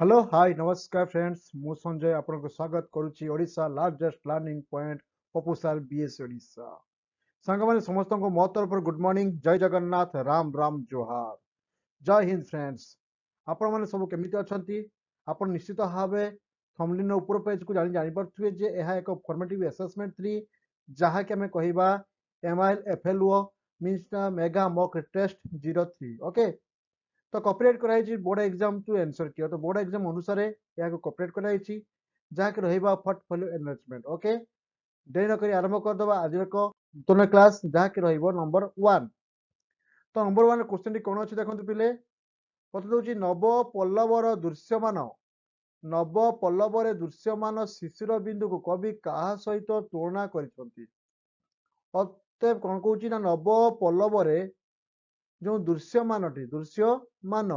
hello hi नमस्कार friends मुझे आप स्वागत करुच्चा लार्जेस्ट लर्णिंग पॉइंट पपुसार बीएसा सांग समस्त मो तरफ गुड मर्णिंग जय जगन्नाथ राम राम जोहार जय हिंद फ्रेंड्स आपण मैंने सब केमी अच्छा आप निश्चित भाव थमलिन उपर पेज को जान जानपर थे यह एक फर्मेटिव एसेसमेंट थ्री जहाँकिम आम कह M I L F L O mean mega mock test zero three okay ତ କପିରାଇଟ୍ କରାଯାଇଛି ବୋର୍ଡ ଏକ୍ଜାମ୍ ଟୁ ଏନ୍ସର କିଅ ତ ବୋର୍ଡ ଏକ୍ଜାମ୍ ଅନୁସାରେ ଏହାକୁ କପିରାଇଟ୍ କରାଯାଇଛି ଯାହାକି ରହିବ ପୋର୍ଟଫୋଲିଓ ଏନ୍ରିଚମେଣ୍ଟ ଓକେ ଡେରି ନକରି ଆରମ୍ଭ କରିଦେବା ଆଜିର ଏକ ନୂତନ କ୍ଲାସ୍ ଯାହାକି ରହିବ ନମ୍ବର ୱାନ୍ ତ ନମ୍ବର ୱାନ୍ କୋଶ୍ଚିନ୍ଟି କ'ଣ ଅଛି ଦେଖନ୍ତୁ ପିଲେ କଥା ଦେଉଛି ନବ ପଲ୍ଲବର ଦୃଶ୍ୟମାନ ନବ ପଲ୍ଲବରେ ଦୃଶ୍ୟମାନ ଶିଶୁର ବିନ୍ଦୁକୁ କବି କାହା ସହିତ ତୁଳନା କରିଛନ୍ତି ଅତେ କ'ଣ କହୁଛି ନା ନବ ପଲ୍ଲବରେ ଯେଉଁ ଦୃଶ୍ୟମାନଟି ଦୃଶ୍ୟମାନ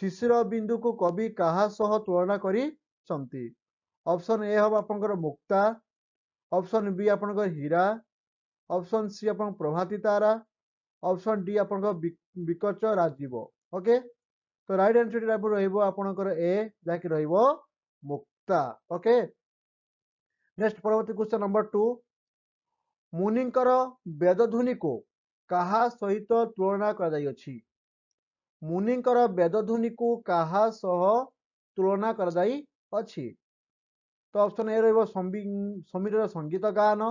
ଶିଶିର ବିନ୍ଦୁକୁ କବି କାହା ସହ ତୁଳନା କରିଛନ୍ତି ଅପସନ ଏ ହବ ଆପଣଙ୍କର ମୁକ୍ତା ଅପସନ ବି ଆପଣଙ୍କର ହୀରା ଅପସନ ସି ଆପଣଙ୍କ ପ୍ରଭାତୀ ତାରା ଅପସନ ଡି ଆପଣଙ୍କ ବିକଚ ରାଜୀବ ଓକେ ତ ରାଇଟ୍ ଆନ୍ସର ରହିବ ଆପଣଙ୍କର ଏ ଯାହାକି ରହିବ ମୁକ୍ତା ଓକେ ନେକ୍ସଟ ପରବର୍ତ୍ତୀ କୋଶ୍ଚିନ୍ ନମ୍ବର ଟୁ ମୁନିଙ୍କର ବେଦଧ୍ୱନିକୁ କାହା ସହିତ ତୁଳନା କରାଯାଇଅଛି ମୁନିଙ୍କର ବେଦ ଧ୍ୱନିକୁ କାହା ସହ ତୁଳନା କରାଯାଇଅଛି ତ ଅପସନ୍ ଏ ରହିବ ସମୀରର ସଙ୍ଗୀତ ଗାୟନ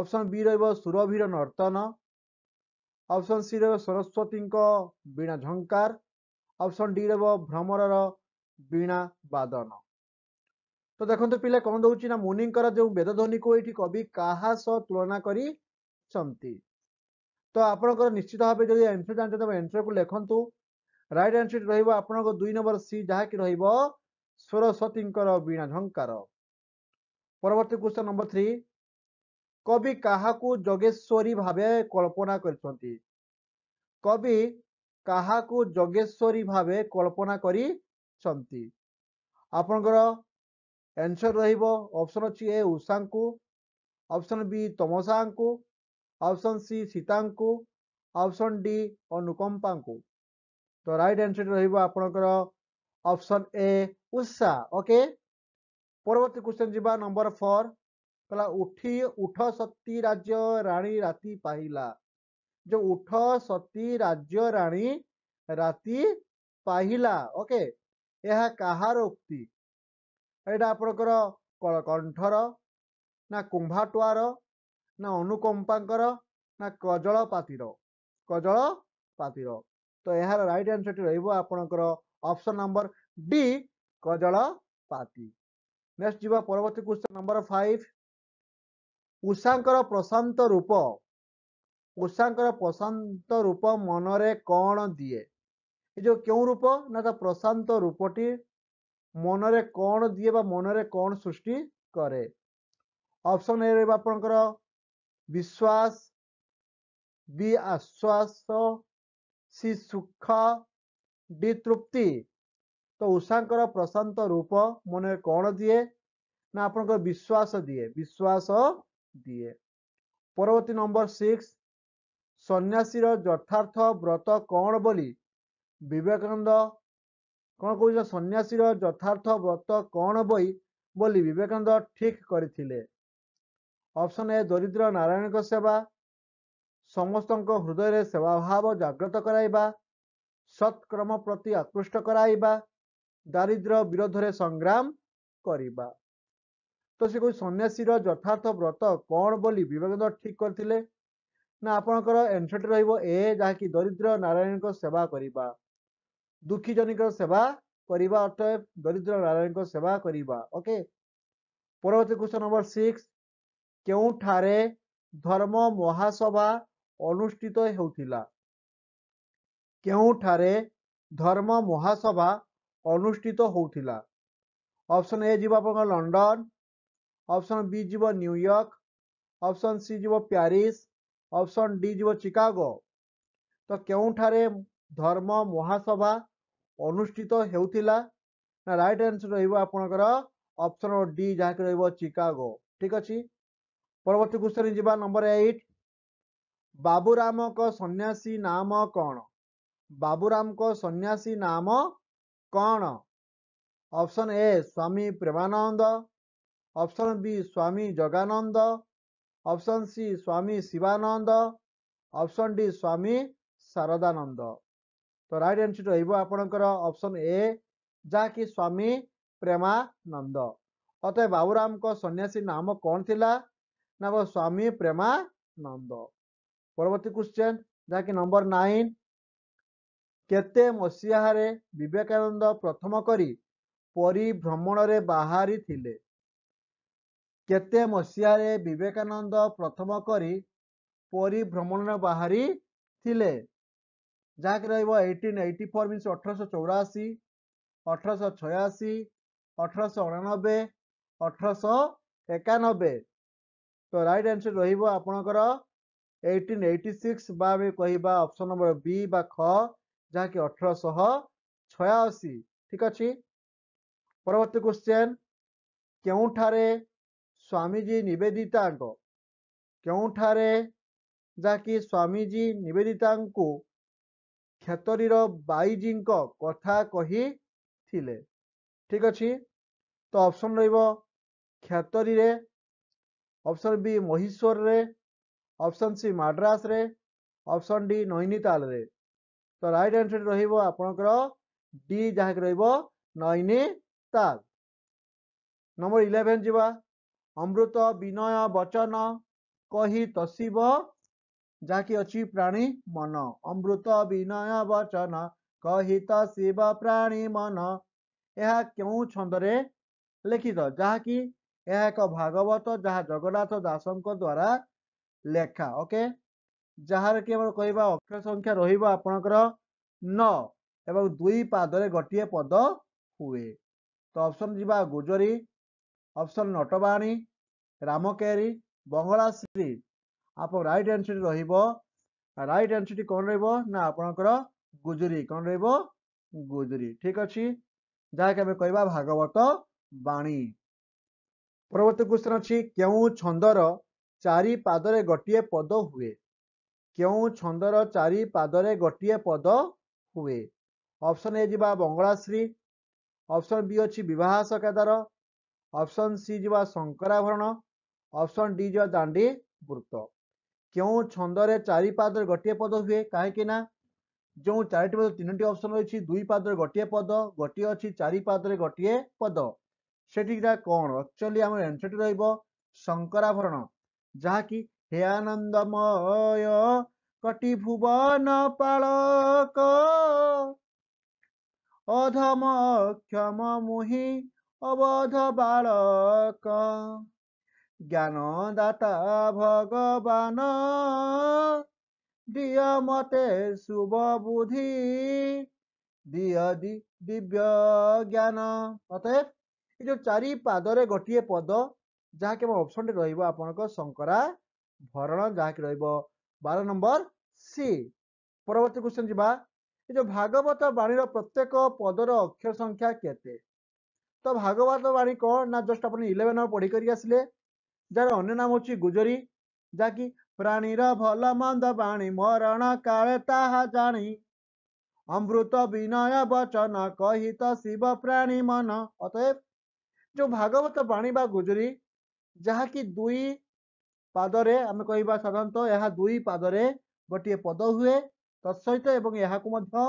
ଅପସନ୍ ବି ରହିବ ସୁରଭିର ନର୍ତ୍ତନ ଅପସନ୍ ସି ରହିବ ସରସ୍ଵତୀଙ୍କ ବୀଣା ଝଙ୍କାର ଅପସନ୍ ଡି ରହିବ ଭ୍ରମରର ବୀଣା ବାଦନ ତ ଦେଖନ୍ତୁ ପିଲା କ'ଣ ଦଉଛି ନା ମୁନିଙ୍କର ଯେଉଁ ଧ୍ୱନିକୁ ଏଇଠି କବି କାହା ସହ ତୁଳନା କରିଛନ୍ତି ତ ଆପଣଙ୍କର ନିଶ୍ଚିତ ଭାବେ ଯଦି ଆନ୍ସର ଜାଣିଛନ୍ତି ତେବେ ଆନ୍ସରକୁ ଲେଖନ୍ତୁ ରାଇଟ୍ ଆନ୍ସର ରହିବ ଆପଣଙ୍କ ଦୁଇ ନମ୍ବର ସି ଯାହାକି ରହିବ ସରସ୍ୱତୀଙ୍କର ବୀଣା ଝଙ୍କାର ପରବର୍ତ୍ତୀ କ୍ୱେଶ୍ଚନ ନମ୍ବର ଥ୍ରୀ କବି କାହାକୁ ଯୋଗେଶ୍ୱରୀ ଭାବେ କଳ୍ପନା କରିଛନ୍ତି କବି କାହାକୁ ଯୋଗେଶ୍ୱରୀ ଭାବେ କଳ୍ପନା କରିଛନ୍ତି ଆପଣଙ୍କର ଆନ୍ସର ରହିବ ଅପସନ୍ ଅଛି ଏ ଉଷାଙ୍କୁ ଅପସନ୍ ବି ତମସାଙ୍କୁ অপশন সি সୀতাঙ্কু অপশন ডি অনুকম্পাঙ্কু ତ ରାଇଟ୍ ଆନ୍ସର୍ ରହିବ ଆପଣଙ୍କର ଅପସନ୍ ଏ ଉଷା ଓକେ ପରବର୍ତ୍ତୀ କ୍ୱେଶ୍ଚନ୍ ଯିବା ନମ୍ବର ଫୋର୍ କହିଲା ଉଠି ଉଠ ସତୀ ରାଜ୍ୟ ରାଣୀ ରାତି ପାହିଲା ଯେଉଁ ଉଠ ସତୀ ରାଜ୍ୟ ରାଣୀ ରାତି ପାହିଲା ଓକେ ଏହା କାହାର ଉକ୍ତି ଏଇଟା ଆପଣଙ୍କର କଳକଣ୍ଠର ନା କୁମ୍ଭାଟୁଆର ନା ଅନୁକମ୍ପାଙ୍କର ନା କଜଳ ପାତିର କଜଳ ପାତିର ତ ଏହାର ରାଇଟ୍ ଆନ୍ସରଟି ରହିବ ଆପଣଙ୍କର ଅପସନ୍ ନମ୍ବର ଡି କଜଳ ପାତି ନେକ୍ସଟ ଯିବା ପରବର୍ତ୍ତୀ କ୍ୱେଶ୍ଚନ୍ ନମ୍ବର ଫାଇଭ ଉଷାଙ୍କର ପ୍ରଶାନ୍ତ ରୂପ ଉଷାଙ୍କର ପ୍ରଶାନ୍ତ ରୂପ ମନରେ କ'ଣ ଦିଏ ଏ ଯେଉଁ କେଉଁ ରୂପ ନା ତା ପ୍ରଶାନ୍ତ ରୂପଟି ମନରେ କ'ଣ ଦିଏ ବା ମନରେ କ'ଣ ସୃଷ୍ଟି କରେ ଅପସନ୍ ଏ ରହିବ ଆପଣଙ୍କର ବିଶ୍ୱାସ ବି ଆଶ୍ୱାସ ସି ସୁଖ ଡି ତୃପ୍ତି ତ ଉଷାଙ୍କର ପ୍ରଶାନ୍ତ ରୂପ ମନରେ କ'ଣ ଦିଏ ନା ଆପଣଙ୍କର ବିଶ୍ୱାସ ଦିଏ ବିଶ୍ୱାସ ଦିଏ ପରବର୍ତ୍ତୀ ନମ୍ବର ସିକ୍ସ ସନ୍ନ୍ୟାସୀର ଯଥାର୍ଥ ବ୍ରତ କ'ଣ ବୋଲି ବିବେକାନନ୍ଦ କ'ଣ କହୁଛ ସନ୍ନ୍ୟାସୀର ଯଥାର୍ଥ ବ୍ରତ କ'ଣ ବୋଇ ବୋଲି ବିବେକାନନ୍ଦ ଠିକ୍ କରିଥିଲେ ଅପସନ୍ ଏ ଦରିଦ୍ର ନାରାୟଣଙ୍କ ସେବା ସମସ୍ତଙ୍କ ହୃଦୟରେ ସେବା ଭାବ ଜାଗ୍ରତ କରାଇବା ସତ୍କ୍ରମ ପ୍ରତି ଆକୃଷ୍ଟ କରାଇବା ଦାରିଦ୍ର୍ୟ ବିରୋଧରେ ସଂଗ୍ରାମ କରିବା ତ ସେ କହୁଛି ସନ୍ନ୍ୟାସୀର ଯଥାର୍ଥ ବ୍ରତ କ'ଣ ବୋଲି ବିବେକାନନ୍ଦ ଠିକ କରିଥିଲେ ନା ଆପଣଙ୍କର ଏନ୍ସଟି ରହିବ ଏ ଯାହାକି ଦରିଦ୍ର ନାରାୟଣଙ୍କ ସେବା କରିବା ଦୁଃଖୀ ଜନିକର ସେବା କରିବା ଅର୍ଥ ଦରିଦ୍ର ନାରାୟଣଙ୍କ ସେବା କରିବା ଓକେ ପରବର୍ତ୍ତୀ କୋଶ୍ଚନ ନମ୍ବର ସିକ୍ସ କେଉଁଠାରେ ଧର୍ମ ମହାସଭା ଅନୁଷ୍ଠିତ ହେଉଥିଲା କେଉଁଠାରେ ଧର୍ମ ମହାସଭା ଅନୁଷ୍ଠିତ ହେଉଥିଲା ଅପସନ୍ ଏ ଯିବ ଆପଣଙ୍କ ଲଣ୍ଡନ ଅପସନ୍ ବି ଯିବ ନ୍ୟୁୟର୍କ ଅପସନ୍ ସି ଯିବ ପ୍ୟାରିସ୍ ଅପସନ୍ ଡି ଯିବ ଚିକାଗୋ ତ କେଉଁଠାରେ ଧର୍ମ ମହାସଭା ଅନୁଷ୍ଠିତ ହେଉଥିଲା ନା ରାଇଟ୍ ଆନ୍ସର୍ ରହିବ ଆପଣଙ୍କର ଅପସନ୍ ଡି ଯାହାକି ରହିବ ଚିକାଗୋ ଠିକ୍ ଅଛି ପରବର୍ତ୍ତୀ କୁଶ୍ଚନ୍ ଯିବା ନମ୍ବର ଏଇଟ୍ ବାବୁରାମଙ୍କ ସନ୍ନ୍ୟାସୀ ନାମ କ'ଣ ବାବୁରାମଙ୍କ ସନ୍ନ୍ୟାସୀ ନାମ କ'ଣ option A Swami Premananda option B Swami Jagananda option C Swami Shivananda option D Swami Saradananda ତ ରାଇଟ୍ ଆନ୍ସର୍ ରହିବ ଆପଣଙ୍କର ଅପସନ୍ ଏ ଯାହାକି ସ୍ୱାମୀ ପ୍ରେମାନନ୍ଦ ଅତଏ ବାବୁରାମଙ୍କ ସନ୍ନ୍ୟାସୀ ନାମ କ'ଣ ଥିଲା ନା ସ୍ୱାମୀ ପ୍ରେମାନନ୍ଦ ପରବର୍ତ୍ତୀ କ୍ୱେଶ୍ଚେନ୍ ଯାହାକି ନମ୍ବର ନାଇନ କେତେ ମସିହାରେ ବିବେକାନନ୍ଦ ପ୍ରଥମ କରି ପରିଭ୍ରମଣରେ ବାହାରିଥିଲେ କେତେ ମସିହାରେ ବିବେକାନନ୍ଦ ପ୍ରଥମ କରି ପରିଭ୍ରମଣରେ ବାହାରିଥିଲେ ଯାହାକି ରହିବ ଏଇଟିନ୍ ଏଇଟି ଫୋର୍ ମିନ୍ସ ଅଠରଶହ ଚଉରାଅଶୀ ଅଠରଶହ ଛୟାଅଶୀ ଅଠରଶହ ଅଣାନବେ ଅଠରଶହ ଏକାନବେ ତ ରାଇଟ୍ ଆନ୍ସର୍ ରହିବ ଆପଣଙ୍କର ଏଇଟିନ୍ ଏଇଟି ସିକ୍ସ ବା ଆମେ କହିବା ଅପସନ୍ ନମ୍ବର ବି ବା ଖ ଯାହାକି ଅଠରଶହ ଛୟାଅଶୀ ଠିକ୍ ଅଛି ପରବର୍ତ୍ତୀ କ୍ୱେଶ୍ଚେନ୍ କେଉଁଠାରେ ସ୍ୱାମୀଜୀ ନିବେଦିତାଙ୍କ କେଉଁଠାରେ ଯାହାକି ସ୍ୱାମୀଜୀ ନିବେଦିତାଙ୍କୁ କ୍ଷେତରୀର ବାଇଜୀଙ୍କ କଥା କହିଥିଲେ ଠିକ୍ ଅଛି ତ ଅପସନ୍ ରହିବ କ୍ଷେତରୀରେ ଅପସନ୍ ବି ମହୀଶ୍ୱରରେ ଅପସନ୍ ସି ମାଡ୍ରାସରେ ଅପସନ୍ ଡି ନୈନିତାଲରେ ତ ରାଇଟ୍ ଆନ୍ସର୍ ରହିବ ଆପଣଙ୍କର ଡି ଯାହାକି ରହିବ ନୈନିତାଲ ନମ୍ବର ଇଲେଭେନ୍ ଯିବା ଅମୃତ ବିନୟ ବଚନ କହି ତସିବ ଯାହାକି ଅଛି ପ୍ରାଣୀ ମନ ଅମୃତ ବିନୟ ବଚନ କହି ତସିବ ପ୍ରାଣୀ ମନ ଏହା କେଉଁ ଛନ୍ଦରେ ଲେଖିତ ଯାହାକି ଏହା ଏକ ଭାଗବତ ଯାହା ଜଗନ୍ନାଥ ଦାସଙ୍କ ଦ୍ୱାରା ଲେଖା ଓକେ ଯାହାର କି ଆମର କହିବା ଅକ୍ଷର ସଂଖ୍ୟା ରହିବ ଆପଣଙ୍କର ନଅ ଏବଂ ଦୁଇ ପାଦରେ ଗୋଟିଏ ପଦ ହୁଏ ତ ଅପସନ୍ ଯିବା ଗୁଜରୀ ଅପସନ୍ ନଟବାଣୀ ରାମକେରି ବଙ୍ଗଳାଶ୍ରୀ ଆପଣ ରାଇଟ୍ ଆନ୍ସରଟି ରହିବ ରାଇଟ୍ ଆନ୍ସରଟି କ'ଣ ରହିବ ନା ଆପଣଙ୍କର ଗୁଜୁରୀ କ'ଣ ରହିବ ଗୁଜୁରୀ ଠିକ୍ ଅଛି ଯାହାକି ଆମେ କହିବା ଭାଗବତ ବାଣୀ ପରବର୍ତ୍ତୀ କୋଶ୍ଚିନ୍ ଅଛି କେଉଁ ଛନ୍ଦର ଚାରି ପାଦରେ ଗୋଟିଏ ପଦ ହୁଏ କେଉଁ ଛନ୍ଦର ଚାରି ପାଦରେ ଗୋଟିଏ ପଦ ହୁଏ ଅପସନ୍ ଏ ଯିବା ବଙ୍ଗଳାଶ୍ରୀ ଅପସନ୍ ବି ଅଛି ବିବାହ ସକାଦାର ଅପସନ୍ ସି ଯିବା ଶଙ୍କରାଭରଣ ଅପସନ୍ ଡି ଯିବା ଦାଣ୍ଡି ବୃତ୍ତ କେଉଁ ଛନ୍ଦରେ ଚାରି ପାଦରେ ଗୋଟିଏ ପଦ ହୁଏ କାହିଁକି ନା ଯେଉଁ ଚାରିଟି ପଦ ତିନୋଟି ଅପସନ୍ ରହିଛି ଦୁଇ ପାଦରେ ଗୋଟିଏ ପଦ ଗୋଟିଏ ଅଛି ଚାରି ପାଦରେ ଗୋଟିଏ ପଦ ସେଠିକା କ'ଣ ଆକ୍ଚୁଆଲି ଆମର ଆନ୍ସରଟି ରହିବ ଶଙ୍କରାଭରଣ ଯାହାକି ହେ ଆନନ୍ଦମୟ କଟି ଭୁବନ ପାଳକ ଅଧମ କ୍ଷମ ମୁହିଁ ଅବଧ ବାଳକ ଜ୍ଞାନଦାତା ଭଗବାନ ଦିଅ ମତେ ଶୁଭ ବୁଦ୍ଧି ଦିଅ ଦିବ୍ୟ ଜ୍ଞାନ ଅତଏବ ଏ ଯେଉଁ ଚାରି ପାଦରେ ଗୋଟିଏ ପଦ ଯାହାକି ଆମ ଅପସନ୍ଟି ରହିବ ଆପଣଙ୍କ ଶଙ୍କରା ଭରଣ ଯାହାକି ରହିବ ବାର ନମ୍ବର ସି ପରବର୍ତ୍ତୀ କ୍ୱେଶ୍ଚନ୍ ଯିବା ଏ ଯେଉଁ ଭାଗବତ ବାଣୀର ପ୍ରତ୍ୟେକ ପଦର ଅକ୍ଷର ସଂଖ୍ୟା କେତେ ତ ଭାଗବତ ବାଣୀ କ'ଣ ନା ଜଷ୍ଟ ଆପଣ ଇଲେଭେନ୍ ଆଉ ପଢ଼ିକରି ଆସିଲେ ଯାହାର ଅନ୍ୟ ନାମ ହେଉଛି ଗୁଜରୀ ଯାହାକି ପ୍ରାଣୀର ଭଲ ମନ୍ଦ ବାଣୀ ମରଣ କାଳେ ତାହା ଜାଣି ଅମୃତ ବିନୟ ବଚନ କହିତ ଶିବ ପ୍ରାଣୀ ମନ ଅତଏବ ଯୋଉ ଭାଗବତ ବାଣୀ ବା ଗୁଜୁରୀ ଯାହାକି ଦୁଇ ପାଦରେ ଆମେ କହିବା ସାଧାରଣତଃ ଏହା ଦୁଇ ପାଦରେ ଗୋଟିଏ ପଦ ହୁଏ ତତ୍ସହିତ ଏବଂ ଏହାକୁ ମଧ୍ୟ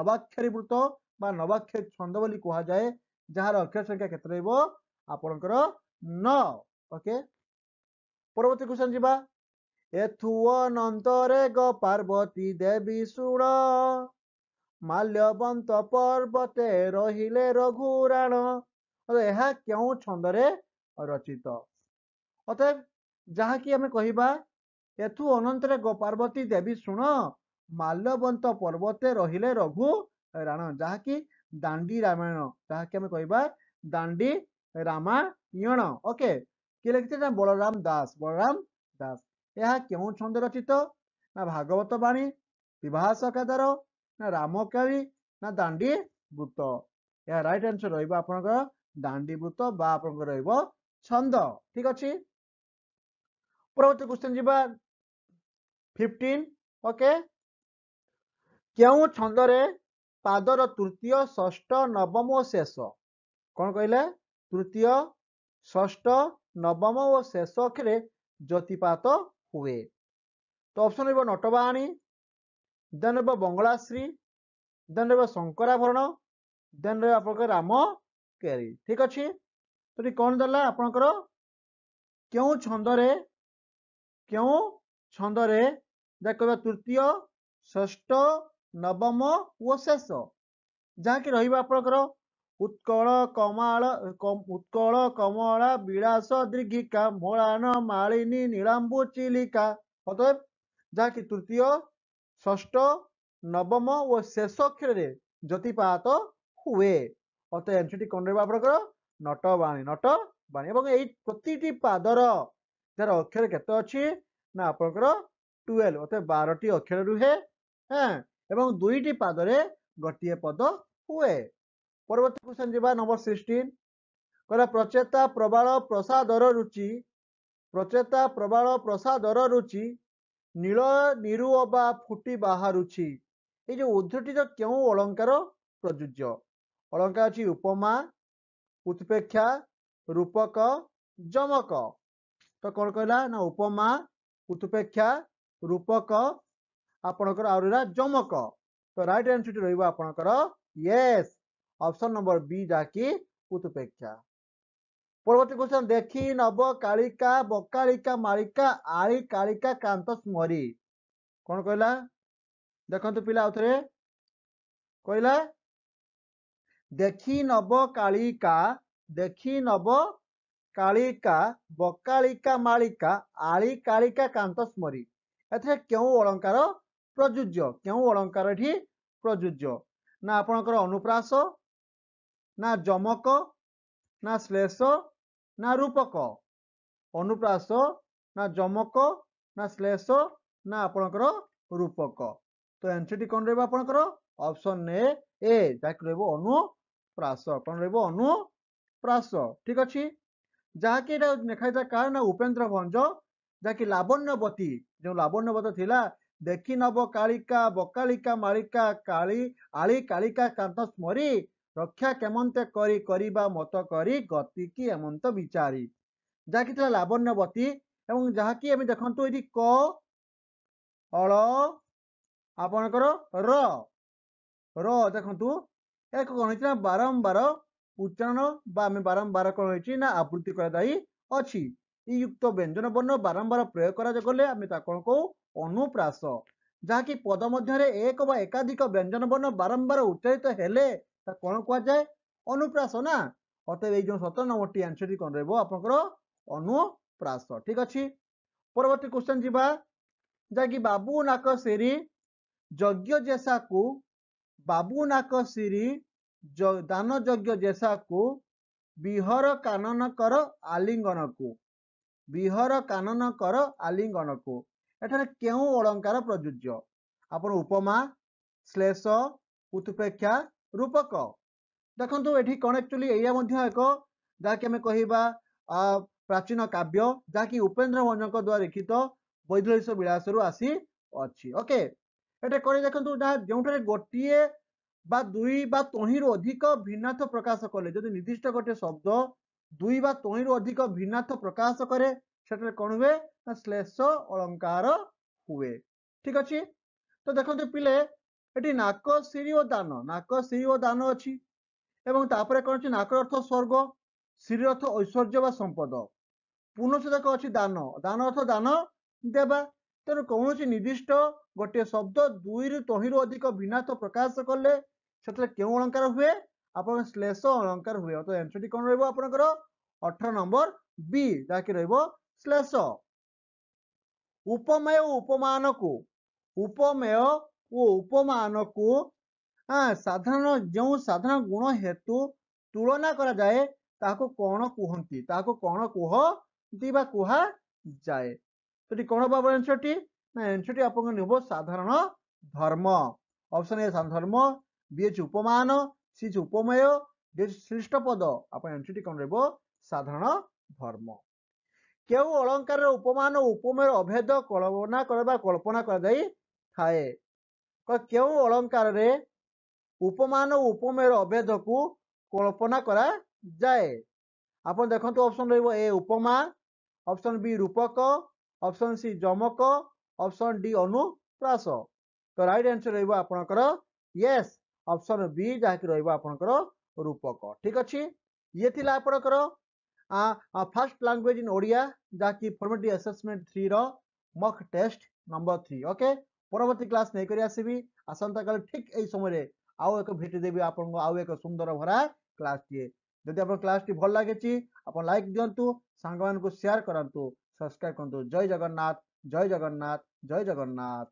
ନବାକ୍ଷରୀ ବୃତ ବା ନବାକ୍ଷରୀ ଛନ୍ଦ ବୋଲି କୁହାଯାଏ ଯାହାର ଅକ୍ଷର ସଂଖ୍ୟା କେତେ ରହିବ ଆପଣଙ୍କର ନ ଓକେ ପରବର୍ତ୍ତୀ କୁଶନ ଯିବା ଏଥୁ ଅନନ୍ତରେ ଗ ପାର୍ବତୀ ଦେବୀ ଶୁଣ ମାଲ୍ୟବନ୍ତ ପର୍ବତେ ରହିଲେ ରଘୁରାଣ ଏହା କେଉଁ ଛନ୍ଦରେ ରଚିତ ଅତଏବ ଯାହାକି ଆମେ କହିବା ଏଥୁ ଅନନ୍ତରେ ପାର୍ବତୀ ଦେବୀ ଶୁଣ ମାଲ୍ୟବନ୍ତ ପର୍ବତେ ରହିଲେ ରଘୁ ରାଣ ଯାହାକି ଦାଣ୍ଡି ରାମାୟଣ ଯାହାକି ଆମେ କହିବା ଦାଣ୍ଡି ରାମାୟଣ ଓକେ କିଏ ଲେଖିଥିଲେ ନା ବଳରାମ ଦାସ ବଳରାମ ଦାସ ଏହା କେଉଁ ଛନ୍ଦରେ ରଚିତ ନା ଭାଗବତ ବାଣୀ ବିବାହ ସକାଦାର ନା ରାମକାଳୀ ନା ଦାଣ୍ଡି ବୃତ୍ତ ଏହା ରାଇଟ୍ ଆନ୍ସର ରହିବ ଆପଣଙ୍କର ଦାଣ୍ଡିବୃତ ବା ଆପଣଙ୍କର ରହିବ ଛନ୍ଦ ଠିକ ଅଛି ପରବର୍ତ୍ତୀ କ୍ୱେଶ୍ଚନ ଯିବା ଫିଫ୍ଟିନ୍ ଓକେ କେଉଁ ଛନ୍ଦରେ ପାଦର ତୃତୀୟ ଷଷ୍ଠ ନବମ ଓ ଶେଷ କ'ଣ କହିଲେ ତୃତୀୟ ଷଷ୍ଠ ନବମ ଓ ଶେଷ ଅକ୍ଷରେ ଜ୍ୟୋତିପାତ ହୁଏ ତ ଅପସନ୍ ରହିବ ନଟବାଣୀ ଦେନ୍ ରହିବ ବଙ୍ଗଳାଶ୍ରୀ ଦେନ୍ ରହିବ ଶଙ୍କରାଭରଣ ଦେନ୍ ରହିବ ଆପଣଙ୍କ ରାମ କ୍ୟାରି ଠିକ ଅଛି ତଟି କ'ଣ ଦେଲା ଆପଣଙ୍କର କେଉଁ ଛନ୍ଦରେ କେଉଁ ଛନ୍ଦରେ ଯାହା କହିବା ତୃତୀୟ ଷଷ୍ଠ ନବମ ଓ ଶେଷ ଯାହାକି ରହିବ ଆପଣଙ୍କର ଉତ୍କଳ କମାଳ ଉତ୍କଳ କମଳା ବିଳାସ ଦୀର୍ଘିକା ମୋଳାନ ମାଳିନୀ ନୀଳାମ୍ବୁ ଚିଲିକା ଅତଏ ଯାହାକି ତୃତୀୟ ଷଷ୍ଠ ନବମ ଓ ଶେଷ କ୍ଷୀରରେ ଜ୍ୟୋତିପାତ ହୁଏ ଅତ ଏମିତି କଣ ରହିବ ଆପଣଙ୍କର ନଟ ବାଣୀ ନଟ ବାଣୀ ଏବଂ ଏଇ ପ୍ରତିଟି ପାଦର ଯାହାର ଅକ୍ଷର କେତେ ଅଛି ନା ଆପଣଙ୍କର ଟୁଏଲଭ ଅତ ବାରଟି ଅକ୍ଷର ରୁହେ ହଁ ଏବଂ ଦୁଇଟି ପାଦରେ ଗୋଟିଏ ପଦ ହୁଏ ପରବର୍ତ୍ତୀ କୋଶ୍ଚିନ୍ ଯିବା ନମ୍ବର ସିକ୍ସଟିନ୍ କହିଲା ପ୍ରଚେତା ପ୍ରବାଳ ପ୍ରସାଦର ରୁଚି ପ୍ରଚେତା ପ୍ରବାଳ ପ୍ରସାଦର ରୁଚି ନୀଳ ନିରୁ ଅବା ଫୁଟି ବାହାରୁଛି ଏଇ ଯେଉଁ ଉଦ୍ଧୃତିର କେଉଁ ଅଳଙ୍କାର ପ୍ରଯୁଜ୍ୟ ଅଳଙ୍କା ଅଛି ଉପମା ଉତ୍ପେକ୍ଷା ରୂପକ ଯମକ ତ କ'ଣ କହିଲା ନା ଉପମା ଉତ୍ପେକ୍ଷା ରୂପକ ଆପଣଙ୍କର ଆଉ ରହିଲା ଯମକ ତ ରାଇଟ୍ ଆନ୍ସରଟି ରହିବ ଆପଣଙ୍କର ୟେସ୍ ଅପସନ୍ ନମ୍ବର ବି ଯାହାକି ଉତ୍ପେକ୍ଷା ପରବର୍ତ୍ତୀ କ୍ୱେଶ୍ଚନ୍ ଦେଖି ନବ କାଳିକା ବକାଳିକା ମାଳିକା ଆଳି କାଳିକା କାନ୍ତ ସ୍ମରି କ'ଣ କହିଲା ଦେଖନ୍ତୁ ପିଲା ଆଉଥରେ କହିଲା ଦେଖି ନବ କାଳିକା ଦେଖି ନବ କାଳିକା ବକାଳିକା ମାଳିକା ଆଳି କାଳିକା କାନ୍ତ ସ୍ମରି ଏଥିରେ କେଉଁ ଅଳଙ୍କାର ପ୍ରଯୁଜ୍ୟ କେଉଁ ଅଳଙ୍କାର ଏଠି ପ୍ରଯୁଜ୍ୟ ନା ଆପଣଙ୍କର ଅନୁପ୍ରାସ ନା ଯମକ ନା ଶ୍ଲେଷ ନା ରୂପକ ଅନୁପ୍ରାସ ନା ଯମକ ନା ଶ୍ଲେଷ ନା ଆପଣଙ୍କର ରୂପକ ତ ଏନ୍ସିଟି କ'ଣ ରହିବ ଆପଣଙ୍କର ଅପସନ୍ ଏ ଏ ଯାହାକି ରହିବ ଅନୁପ୍ରାସ କ'ଣ ରହିବ ଅନୁପ୍ରାସ ଠିକ ଅଛି ଯାହାକି ଏଇଟା ଲେଖାଯାଇଥିଲା କାହାର ନା ଉପେନ୍ଦ୍ର ଭଞ୍ଜ ଯାହାକି ଲାବଣ୍ୟବତୀ ଯେଉଁ ଲାବଣ୍ୟବତୀ ଥିଲା ଦେଖି ନବ କାଳିକା ବକାଳିକା ମାଳିକା କାଳି ଆଳି କାଳିକା କାନ୍ତ ସ୍ମରି ରକ୍ଷା କେମନ୍ତେ କରି କରିବା ମତ କରି ଗତିକି ଏମନ୍ତ ବିଚାରି ଯାହାକି ଥିଲା ଲାବଣ୍ୟବତୀ ଏବଂ ଯାହାକି ଆମେ ଦେଖନ୍ତୁ ଏଠି କ ଅଳ ଆପଣଙ୍କର ର ର ଦେଖନ୍ତୁ ଏହାକୁ କ'ଣ ହେଇଛି ନା ବାରମ୍ବାର ଉଚ୍ଚାରଣ ବା ଆମେ ବାରମ୍ବାର କ'ଣ ହେଇଛି ନା ଆବୃତ୍ତି କରାଯାଇ ଅଛି ଏ ଯୁକ୍ତ ବ୍ୟଞ୍ଜନ ବର୍ଣ୍ଣ ବାରମ୍ବାର ପ୍ରୟୋଗ କରାଯାଇ ଗଲେ ଆମେ ତାକୁ କ'ଣ କହୁ ଅନୁପ୍ରାସ ଯାହାକି ପଦ ମଧ୍ୟରେ ଏକ ବା ଏକାଧିକ ବ୍ୟଞ୍ଜନ ବର୍ଣ୍ଣ ବାରମ୍ବାର ଉଚ୍ଚାରିତ ହେଲେ ତା କ'ଣ କୁହାଯାଏ ଅନୁପ୍ରାସ ନା ଅତଏବ ଏଇ ଯେଉଁ ସତର ନମ୍ବରଟି ଆନ୍ସରଟି କ'ଣ ରହିବ ଆପଣଙ୍କର ଅନୁପ୍ରାସ ଠିକ ଅଛି ପରବର୍ତ୍ତୀ କ୍ୱେଶ୍ଚନ୍ ଯିବା ଯାହାକି ବାବୁ ନାକ ସେରି ଯଜ୍ଞ ଜେସାକୁ ବାବୁ ନାକ ଶିରୀ ଦାନ ଯଜ୍ଞ ଜେସାକୁ ବିହର କାନନ କର ଆଲିଙ୍ଗନକୁ ବିହର କାନନ କର ଆଲିଙ୍ଗନକୁ ଏଠାରେ କେଉଁ ଅଳଙ୍କାର ପ୍ରଯୁଜ୍ୟ ଆପଣ ଉପମା ଶ୍ଲେଷ ଉତ୍ପେକ୍ଷା ରୂପକ ଦେଖନ୍ତୁ ଏଠି କ'ଣ ଆକ୍ଚୁଆଲି ଏଇଆ ମଧ୍ୟ ଏକ ଯାହାକି ଆମେ କହିବା ଆ ପ୍ରାଚୀନ କାବ୍ୟ ଯାହାକି ଉପେନ୍ଦ୍ର ଭଞ୍ଜଙ୍କ ଦ୍ଵାରା ଲିଖିତ ବୈଦେଶ ବିଳାସରୁ ଆସି ଅଛି ଓକେ ଏଇଟା କରି ଦେଖନ୍ତୁ ଯେଉଁଠାରେ ଗୋଟିଏ বা ଦୁଇ বা ତହିଁରୁ ଅଧିକ ଭିନ୍ନାର୍ଥ ପ୍ରକାଶ କଲେ ଯଦି ନିର୍ଦ୍ଦିଷ୍ଟ ଗୋଟିଏ ଶବ୍ଦ ଦୁଇ বা ତହିଁରୁ ଅଧିକ ଭିନ୍ନାର୍ଥ ପ୍ରକାଶ କରେ ସେଠାରେ କ'ଣ ହୁଏ ନା ଶ୍ଲେଷ ଅଳଙ୍କାର ହୁଏ ଠିକ ଅଛି ତ ଦେଖନ୍ତୁ ପିଲେ ଏଠି ନାକ ସିରି ଓ ଦାନ ନାକ ସିରି ଓ ଦାନ ଅଛି ଏବଂ ତାପରେ କ'ଣ ଅଛି ନାକର ଅର୍ଥ ସ୍ୱର୍ଗ ସିରି ଅର୍ଥ ଐଶ୍ୱର୍ଯ୍ୟ ବା ସମ୍ପଦ ପୁନଶ୍ଚ ଦେଖ ଅଛି ଦାନ ଦାନ ଅର୍ଥ ଦାନ ଦେବା ତେଣୁ କୌଣସି ନିର୍ଦ୍ଦିଷ୍ଟ ଗୋଟିଏ ଶବ୍ଦ ଦୁଇରୁ ତହିଁରୁ ଅଧିକ ବିନାଶ ପ୍ରକାଶ କଲେ ସେଥିରେ କେଉଁ ଅଳଙ୍କାର ହୁଏ ଆପଣ ଶ୍ଲେଷ ଅଳଙ୍କାର ହୁଏ ତ ଏନ୍ସରଟି କଣ ରହିବ ଆପଣଙ୍କର ଅଠର ନମ୍ବର ବି ଯାହାକି ରହିବ ଶ୍ଲେଷ ଉପମେୟ ଓ ଉପମାନକୁ ଉପମେୟ ଓ ଉପମାନକୁ ସାଧାରଣ ଯେଉଁ ସାଧାରଣ ଗୁଣ ହେତୁ ତୁଳନା କରାଯାଏ ତାହାକୁ କଣ କୁହନ୍ତି ତାହାକୁ କଣ କୁହନ୍ତି ବା କୁହାଯାଏ ସେଠି କ'ଣ ପାବ ଏନ୍ସରଟି ନା ଏନ୍ସରଟି ଆପଣଙ୍କୁ ନେବ ସାଧାରଣ ଧର୍ମ ଅପସନ୍ ଏ ଧର୍ମ ବି ହେଉଛି ଉପମାନ ସି ହେଉଛି ଉପମେୟ ଡି ହେଉଛି ଶ୍ରେଷ୍ଠ ପଦ ଆପଣ ଏନ୍ସରଟି କ'ଣ ରହିବ ସାଧାରଣ ଧର୍ମ କେଉଁ ଅଳଙ୍କାରର ଉପମାନ ଉପମେୟର ଅଭେଦ କଳ୍ପନା କରିବା କଳ୍ପନା କରାଯାଇଥାଏ କେଉଁ ଅଳଙ୍କାରରେ ଉପମାନ ଉପମେୟର ଅଭେଦକୁ କଳ୍ପନା କରାଯାଏ ଆପଣ ଦେଖନ୍ତୁ ଅପସନ୍ ରହିବ ଏ ଉପମା ଅପସନ୍ ବି ରୂପକ অপশন সি জমক অপশন ডি অনুপ্রাস তো রাইট আনসার হইব আপনকর यस অপশন বি থাকি রইব আপনকর রূপক ঠিক আছে ইথিল আপনকর ফার্স্ট ল্যাঙ্গুয়েজ ইন ওড়িয়া থাকি ফরমেটিভ অ্যাসেসমেন্ট 3 র মক টেস্ট নাম্বার 3 ওকে পরবর্তী ক্লাস নে করি আসিব আসন্তকাল ঠিক এই সময়ে আউ এক ভিডিও দেব আপনগো আউ এক সুন্দর ভরা ক্লাস দিএ যদি আপন ক্লাসটি ভাল লাগেচি আপন লাইক দিয়ন্তু সাংমানକୁ শেয়ার করন্তু সাবস্ক্রাইব করুন জয় জগন্নাথ জয় জগন্নাথ জয় জগন্নাথ